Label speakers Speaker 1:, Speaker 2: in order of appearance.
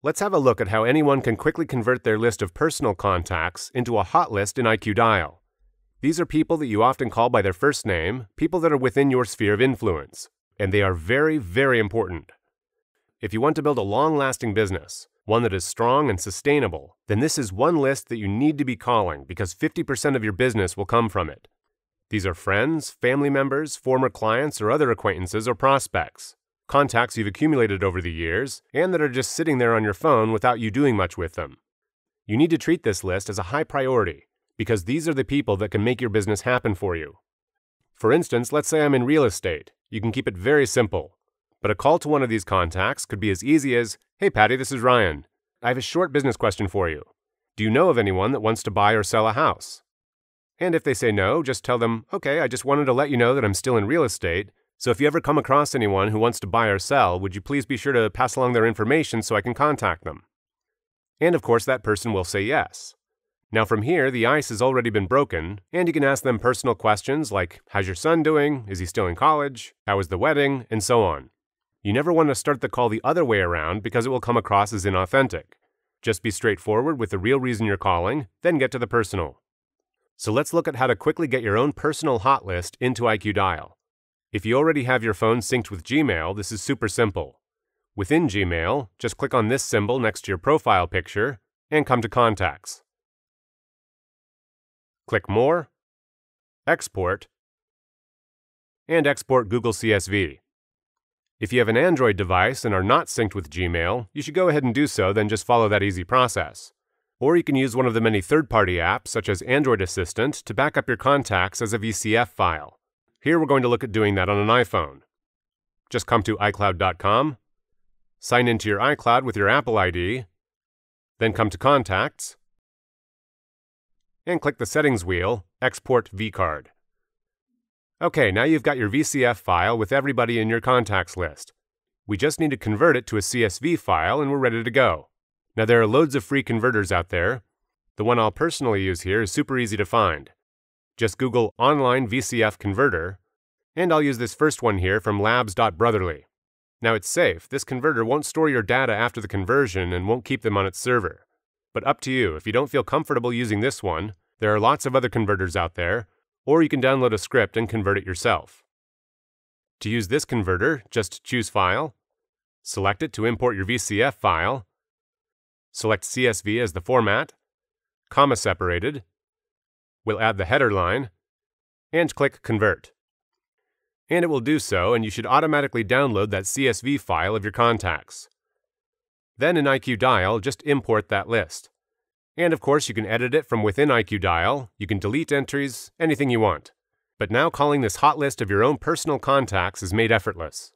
Speaker 1: Let's have a look at how anyone can quickly convert their list of personal contacts into a hot list in IQ Dial. These are people that you often call by their first name, people that are within your sphere of influence, and they are very, very important. If you want to build a long lasting business, one that is strong and sustainable, then this is one list that you need to be calling because 50% of your business will come from it. These are friends, family members, former clients, or other acquaintances or prospects contacts you've accumulated over the years, and that are just sitting there on your phone without you doing much with them. You need to treat this list as a high priority because these are the people that can make your business happen for you. For instance, let's say I'm in real estate. You can keep it very simple. But a call to one of these contacts could be as easy as Hey, Patty, this is Ryan. I have a short business question for you. Do you know of anyone that wants to buy or sell a house? And if they say no, just tell them, Okay, I just wanted to let you know that I'm still in real estate so if you ever come across anyone who wants to buy or sell, would you please be sure to pass along their information so I can contact them? And of course, that person will say yes. Now, from here, the ice has already been broken, and you can ask them personal questions like How's your son doing? Is he still in college? How was the wedding? And so on. You never want to start the call the other way around because it will come across as inauthentic. Just be straightforward with the real reason you're calling, then get to the personal. So let's look at how to quickly get your own personal hot list into IQ Dial. If you already have your phone synced with Gmail, this is super simple. Within Gmail, just click on this symbol next to your profile picture and come to Contacts. Click More, Export, and Export Google CSV. If you have an Android device and are not synced with Gmail, you should go ahead and do so, then just follow that easy process. Or you can use one of the many third-party apps, such as Android Assistant, to back up your contacts as a VCF file. Here we're going to look at doing that on an iPhone. Just come to iCloud.com, sign into your iCloud with your Apple ID, then come to Contacts, and click the Settings wheel, Export vCard. Okay, now you've got your VCF file with everybody in your contacts list. We just need to convert it to a CSV file and we're ready to go. Now there are loads of free converters out there. The one I'll personally use here is super easy to find. Just Google online VCF converter, and I'll use this first one here from labs.brotherly. Now it's safe, this converter won't store your data after the conversion and won't keep them on its server. But up to you, if you don't feel comfortable using this one, there are lots of other converters out there, or you can download a script and convert it yourself. To use this converter, just choose File, select it to import your VCF file, select CSV as the format, comma separated, We'll add the header line and click Convert. And it will do so, and you should automatically download that CSV file of your contacts. Then in IQ Dial, just import that list. And of course, you can edit it from within IQ Dial, you can delete entries, anything you want. But now calling this hot list of your own personal contacts is made effortless.